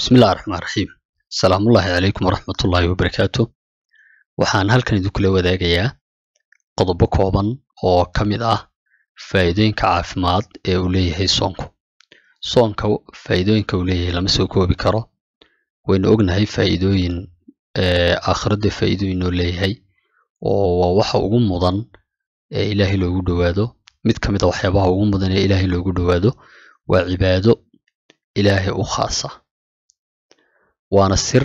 bismillahi raxmaan raxiim asalaamullaahi calaykum waraxmatullaahi wabarakaatu waxaan halkan idinkula wadaagayaa qodobo kooban oo ka mid ah faa'iidooyinka caafimaad ee uu leeyahay soonku soonka faa'iidooyinka uu leeyahay lama soo koobi karo waynu ognahay faa'iidooyin aakhiradda faa'iidooyin oo leeyahay oo waa waxa ugu mudan ee ilaahay loogu dhowaado mid ka mid a ah waxyaabaha ugu mudan ee ilaahay loogu dhowaado waa cibaado ilaahay u khaasa waana sir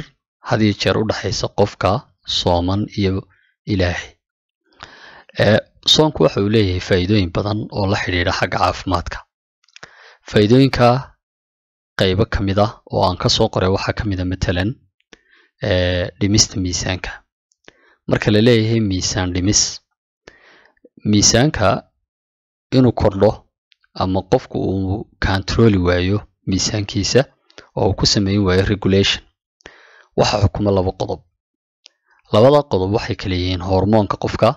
had iyo jeer u dhexaysa qofka sooman iyo ilaahay soonku waxa uu leeyahay faa'iidooyin badan oo la xidhiidha xagga caafimaadka faa'iidooyinka qaybo ka mid a ah oo aan ka soo qoray waxaa ka mid a ah matalan dhimista miisaanka marka la leeyahay miisaan dhimis miisaanka inuu kordho ama qofku uu kantarooli waayo miisaankiisa oo uu ku sameyn waayo regulation waxaa xukuma laba qodob labada qodob waxay kala yihiin hormoonka qofka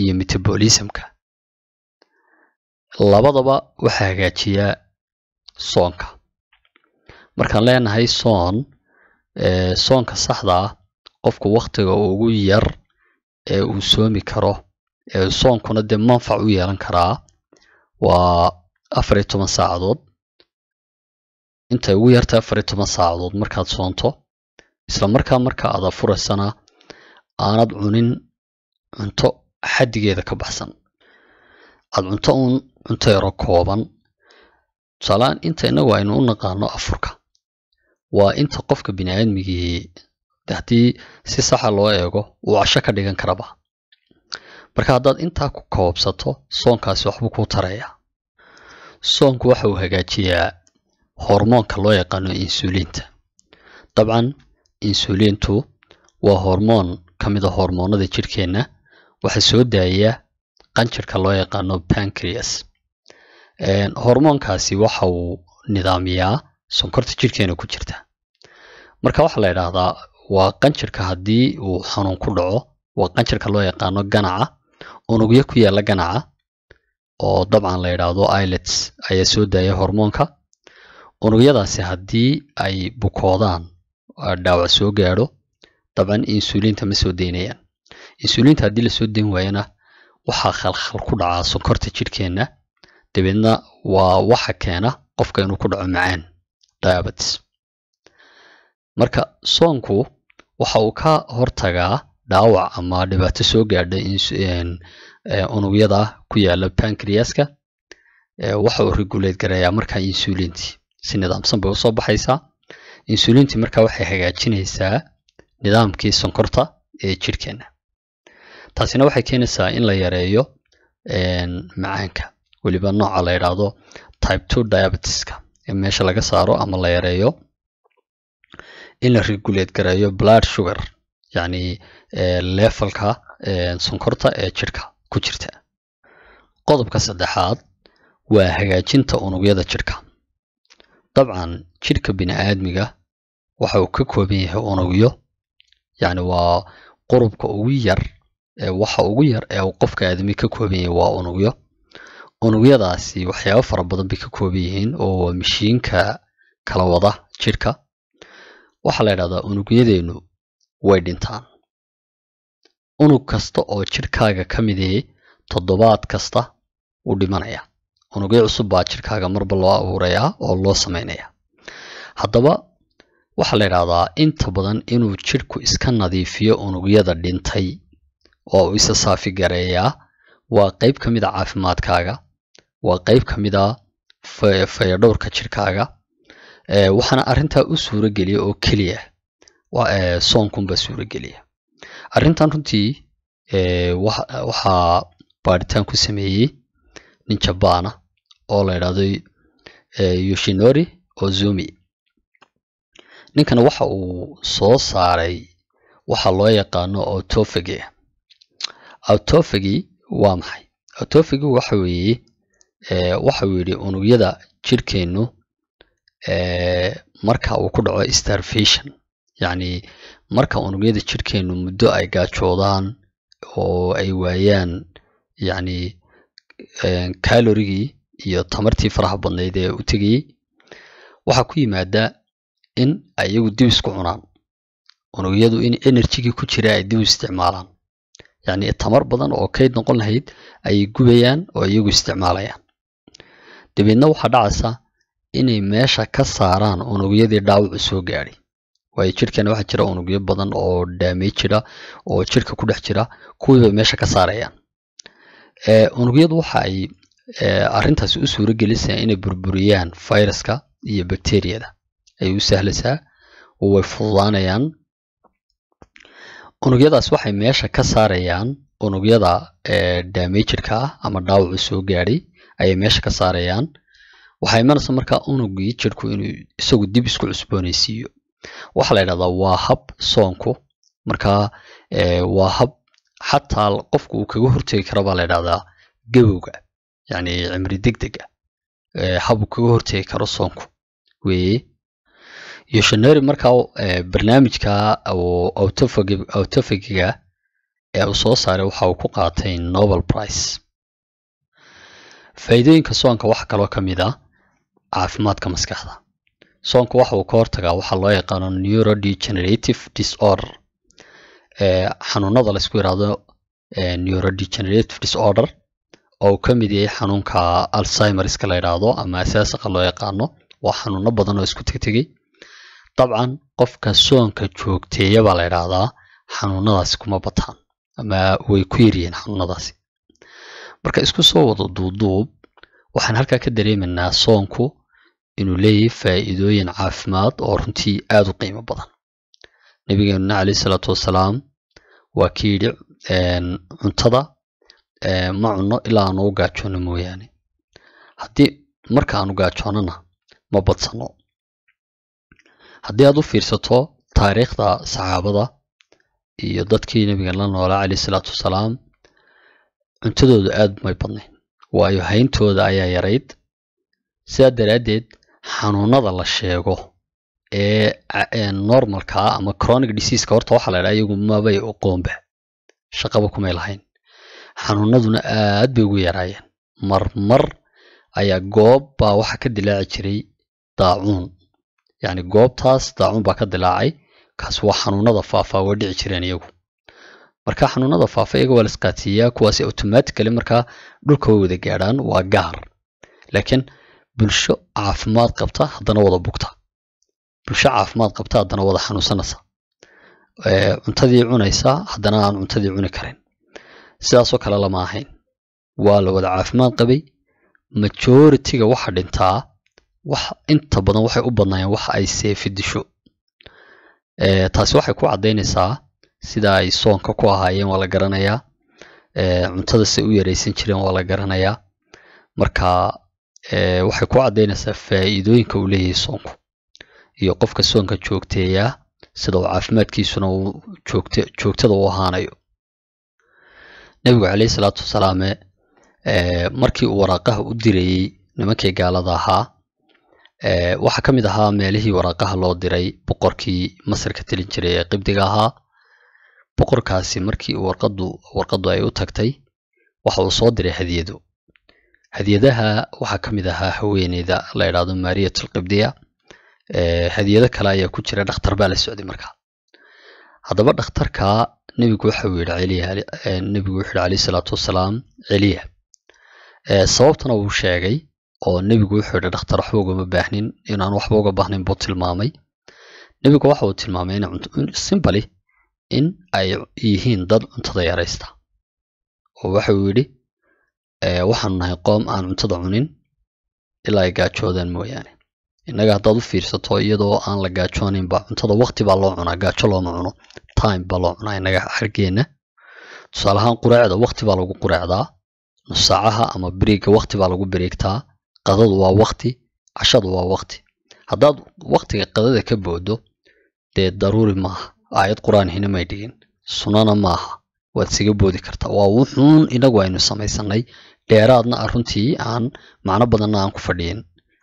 iyo metabolismka labadaba waxaa hagaajiyaa soonka markaan leenahay soon ee soonka saxdaa ah, qofku wakhtiga ugu yar ee uu soomi karo ee soonkuna dee manfac u yeelan karaa waa afar iyo toban saacadood intay ugu yartay afar afariyo toban saacadood markaad soonto isla markaa marka aada furaysanaa aanad cunin cunto xaddigeeda ka baxsan aada cunto un cunto yaro kooban tusaalaan inta inagu aynu u naqaano afurka waa inta qofka bini aadmigii haddii si saxa ah loo eego uu casho ka dhigan karaba marka haddaad intaa ku koobsato soonkaasi waxbuu kuu tarayaa soonku waxa uu hagaajiyaa hormoonka loo yaqaano insuuliinta dabcan insuliintu waa hormoon ka mid a ah hormoonnada jidhkeenna waxaa soo daaya qanjirka loo yaqaano bancreas hormoonkaasi waxa uu nidaamiyaa sonkorta jirkeena ku jirta marka waxaa la idhaahdaa waa qanjirka haddii uu xanuun ku dhaco waa qanjirka loo yaqaano ganaca unugyo ku yaalla ganaca oo dabcan la yidhaahdo ilets ayaa soo daaya hormoonka unugyadaasi haddii ay bukoodaan dhaawac soo gaado dabcan insuuliinta ma soo daynayaan insuuliinta haddii lasoo dayn waayana waxaa khalkhal ku dhacaa sonkorta jidhkeenna dabeedna waa waxa keena qofka inuu ku dhaco macaan diabetes marka soonku waxa uu ka hortagaa dhaawac ama dhibaato soo gaadha unugyada ku yaala pankriaska waxa uu regulate garayaa markaa insuuliinti si nidaamsan bay usoo baxaysaa insulinti marka waxay hagaajinaysaa nidaamkii sonkorta ee jirhkeena taasina waxay keenaysaa in la yareeyo macaanka weliba nooca la yidhaahdo type two diabetiska in meesha laga saaro ama la yareeyo in la regulate gareeyo blood sugar yacni leefalka sonkorta ee jirka ku jirta qodobka saddexaad waa hagaajinta unugyada jirka dabcan jirka bini aadmiga waxa uu ka kooban yahay unugyo yani waa qurubka ugu yar waxa ugu yar ee uu qofka aadami ka kooban yahay waa unugyo unugyadaasi waxyaabo fara badan bay ka kooban yihiin oo waa mashiinka kala wada jirka waxaa la idhahdaa unugyadeenu way dhintaan unug kasta oo jirkaaga ka midii toddobaad kasta uu dhimanaya unugyo cusub baa jirkaaga marba loo abuurayaa oo loo samaynayaa haddaba waxaa la idhaahdaa inta badan inuu jidhku iska nadiifiyo unugyada dhintay oo uu isa saafi gareeyaa waa qayb ka mid a ah caafimaadkaaga waa qayb ka mid a ah fayadhowrka jirkaaga waxaana arintaa u suurageliya oo keliya soonkunba suurogeliya arintan runtii waxaa baadhitaan ku sameeyey nin jabaana oo la idhaahdo yoshinori zumi ninkan waxa uu soo saaray waxa loo yaqaano autophagy ah autophagy waa maxay autofagi waxa weeye uu yidhi unugyada jirkeennu jirhkeennu marka uu ku dhaco starvation yacni marka unugyada jirkeennu muddo ay gaajoodaan oo ay waayaan yacni kalorigii iyo tamartii faraha badnayd ee u tegayey waxaa ku yimaada in ay iyagu dib isku cunaan unugyadu in enerjigii ku jira ay dib u isticmaalaan yacnii tamar badan oo kayd noqon lahayd ayay gubayaan oo iyagu isticmaalayaan dabeedna waxaa dhacaysa inay meesha ka saaraan unugyadii dhaawacu soo gaadhay waayo jidhkana waxaa jira unugyo badan oo dhaamey jira oo jidhka ku dhex jira kuwiibay meesha ka saarayaan unugyadu waxa ay arrintaasi u suuro inay burburiyaan fayraska iyo bakteriyada ay u sahlaysaa way fududaanayaan unugyadaas waxay meesha ka saarayaan unugyada eh, damajirka ah ama dhaawacu soo gaadhay ayay meesha ka saarayaan waxay imanaysa markaa unugii jirku inuu isagu dib isku cusbooneysiiyo waxaa la ydhahdaa waa hab soonku markaa eh, waa hab xataa qofku uu kaga hortegi karo baa la ydhahdaa gabowga yani cimri deg dega ah eh, hab uu kaga hortegi karo soonku weye iyo janeeri markaa eh, barnaamijka autofagiga ee uu soo saaray waxa uu ku qaatay nobel brice faa'iidooyinka soonka waxaa kaloo ka mid ah caafimaadka maskaxda soonku waxa uu ka hortagaa waxaa loo yaqaano neurodegenerative disorder ee eh, xanuunada laysku yidhaahdo eh, neurodegenerative disorder oo uu ka mid yahay xanuunka alzimeriska la yidhaahdo ama asaasaqa loo yaqaano waa xanuuno badan oo isku tegtegay dabcan qofka soonka joogteeyabaa la ydhaahdaa xanuunadaasi kuma bataan ama way ku yaryihiin xanuunadaasi marka isku soo wado duuduub waxaan halkaa ka dareemaynaa soonku inuu leeyahay faa'iidooyin caafimaad oo runtii aada u qiimo badan nabigeenuna caleyh isalaatu wasalaam waa kii yidhi cuntada ma cunno ilaa aanu u gaajoono mooyaane haddii marka aanu gaajoonana ma badsano haddii aada u fiirsato taariikhda saxaabada iyo dadkii nebiga la noolaa caleyh isalaatu wasalaam cuntadoodu aad may badnayn waayo hayntooda ayaa yarayd sidaa daraaddeed xanuunada la sheego ee normalka ah ama chronic diseaska horta waxaa la ydhaha iyagu mabay qoomba shaqaba kumay lahayn xanuunaduna aad bay ugu yaraayeen marmar ayaa goob baa waxaa ka dilaaci jiray daacuun yani goobtaas baa ka dilaacay kaas waa xanuunada faafa way dhici jireen iyagu marka xanuunada faafa iyaga waa la iskaatiyeyaa kuwaasi automatically markaa dhulka way wada gaadhaan waa gaar laakiin bulsho caafimaad qabta haddana wada bugta bulsho caafimaad qabta haddana wada xanuunsanaysa cuntadii cunaysa haddana aan cuntadii cuni karin sidaasoo kale lama ahayn waa la wada caafimaad qabay majoritiga waxa dhintaa wax inta badan waxay u badnaayeen wax ay seefi disho eh, taasi waxay ku caddaynaysaa sida ay soonka ku ahaayeen waa la garanayaa eh, cuntada say u yaraysan jireen waa la garanayaa marka eh, waxay ku caddaynaysaa faa'iidooyinka uu leeyahay soonku iyo qofka soonka joogteeyaa sida uu caafimaadkiisuna uu joogtada u ahaanayo nebigu caleyhi salaatu wasalaame markii uu waraaqaha u dirayey nimankii gaalada ahaa waxaa ka mid ahaa meelihii waraaqaha loo diray boqorkii masar ka telin jiray ee qibdiga ahaa boqorkaasi markii warqadu ay u tagtay waxa uu soo diray hadiyado hadiyadaha waxaa ka mid ahaa haweeneyda la idhaahdo maariyat alqibdiya hadiyado kale ayaa ku jira dhakhtar baa la socday markaa haddaba dhakhtarka nebigu waxa uu yidhi nebigu wuxuu yidhi alayh salaatu wasalaam celiya sababtana wuu sheegay oo nebigu wuxuu yidhi dhakhtar waxba ugama baahnin inaan waxba uga baahnayn buu tilmaamay nebigu waxa uu tilmaamay insimbali in ay yihiin dad cuntada yaraysta oo waxa uu yidhi waxaan nahay qoom aan cuntada cunin ilaa ay gaajoodaan mooyaane innaga haddaad u fiirsato iyadoo aan la gaajoonayn baa cuntada wakti baa loo cunaa gaajo looma cuno time baa loo cunaa innaga xargeenna tusaaleahaan quraacda wakti baa lagu quraacdaa nusaacaha ama beriigga wakti baa lagu beriigtaa qadadu waa wakti cashadu waa wakti haddaad waktiga qadada ka boodo dee daruuri maaha aayad qur aan hina may dhigin sunana maaha waad siga boodi kartaa waa wuxuun inagu aynu samaysanay dheeraadna a runtii aan macno badanna aan ku fadhiyin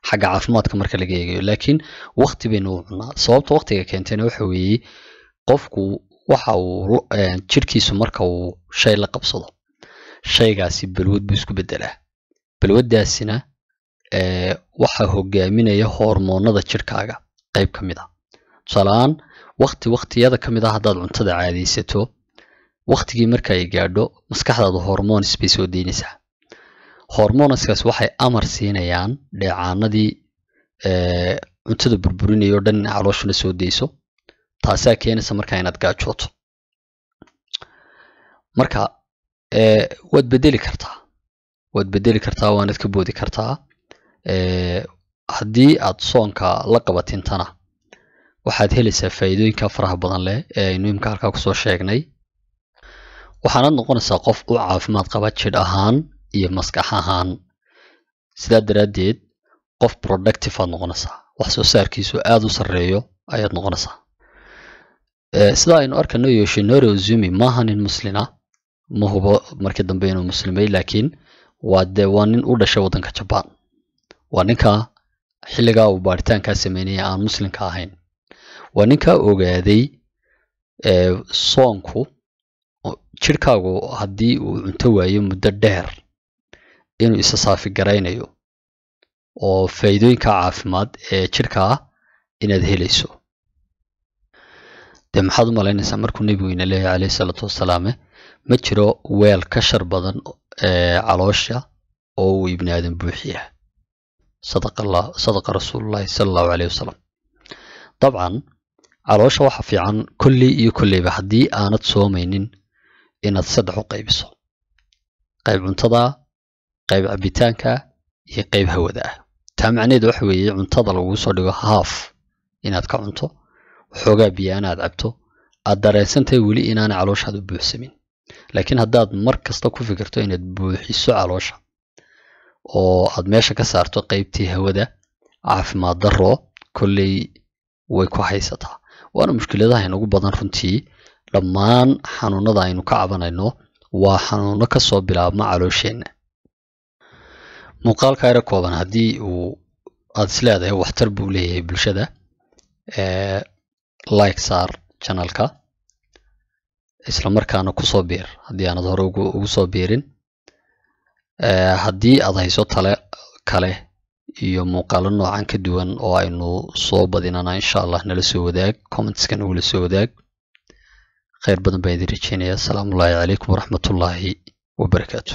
xagga caafimaadka marka laga eegayo laakiin wakti baynu u cunaa sababta waqtiga keentayna waxa weeye qofku waxa uu jirhkiisu marka uu shay la qabsado shaygaasi balwad buu isku bedelaa balwaddaasina waxaa hogaaminaya hormoonada jirkaaga qayb ka mid a ah. tusaalaaan wakti waktiyada ka mid a ah haddaad cuntada caadaysato waktigii marka ay gaadho maskaxdaadu hormoons bay soo deynaysaa hormoonskaas waxay amar siinayaan dheecaanadii cuntada burburinaya dhan ina calooshuna soo deyso taasaa keenaysa markaa inaad gaajooto marka waad bedeli kartaa waad bedeli kartaa waanad ka boodi kartaa haddii aad soonka la qabatintana waxaad helaysaa faa'iidooyinka faraha badan leh ee aynu imka halkaa kusoo sheegnay waxaanaad noqonaysaa qof u caafimaad qaba jidh ahaan iyo maskax ahaan sidaa daraaddeed qof productive aad noqonaysaa wax soo saarkiisu aada u sarreeyo ayaad noqonaysaa sidaa aynu arkanayo shinori ozumi maaha nin muslina ma hubo markii dambe inuu muslimay laakiin waa dee waa nin u dhashay waddanka jabaan waa ninka xilligaa uu baaritaankaa sameynayay aan muslimka ahayn waa ninkaa ogaaday soonku jirkaagu haddii uu cunto waayo muddo dheer inuu isa saafi garaynayo oo faa'iidooyinka caafimaad ee jirkaa inaad helayso dee maxaad u malaynaysaa markuu nebigu nebigeyna leeyahy caleyhi isalaatu wasalaame ma jiro weel ka shar badan caloosha oo uu ibni aadan buuxiya sadaqa rasuululahi sala allahu caleyh wasalam dabcan caloosha waxa fiican kolley iyo kolleyba haddii aanad soomaynin inaad saddex u qaybiso qayb cuntada qayb cabitaanka iyo qayb hawada ah taa macnaheed waxa weeye cuntada laguu soo dhigo haaf inaad ka cunto waxoogaa biyaana aad cabto aad dareensantahay weli inaana calooshaad u buuxsamin laakiin haddaad mar kasta ku fikirto inaad buuxiso caloosha oo aad meesha ka saarto qeybtii hawada caafimaad darro kolley way ku haysataa waana mushkiladaha inagu badan runtii dhammaan xanuunada aynu ka cabanayno waa xanuuno kasoo bilaabma caloosheenna muuqaalka ere kooban haddii uu aada is leedahay waxtar buu leeyahay bulshada like saar janalka isla markaana ku biir haddii aanad hore ugu soo biirin Eh, haddii aad hayso tale kale iyo muuqaalo noocan ka duwan oo aynu soo badinana insha allah nala soo wadaag commentska nagula soo wadaag khayr badan baa idin rajeynaya asalaamu ullaahi calaykum waraxmatullaahi wabarakaatu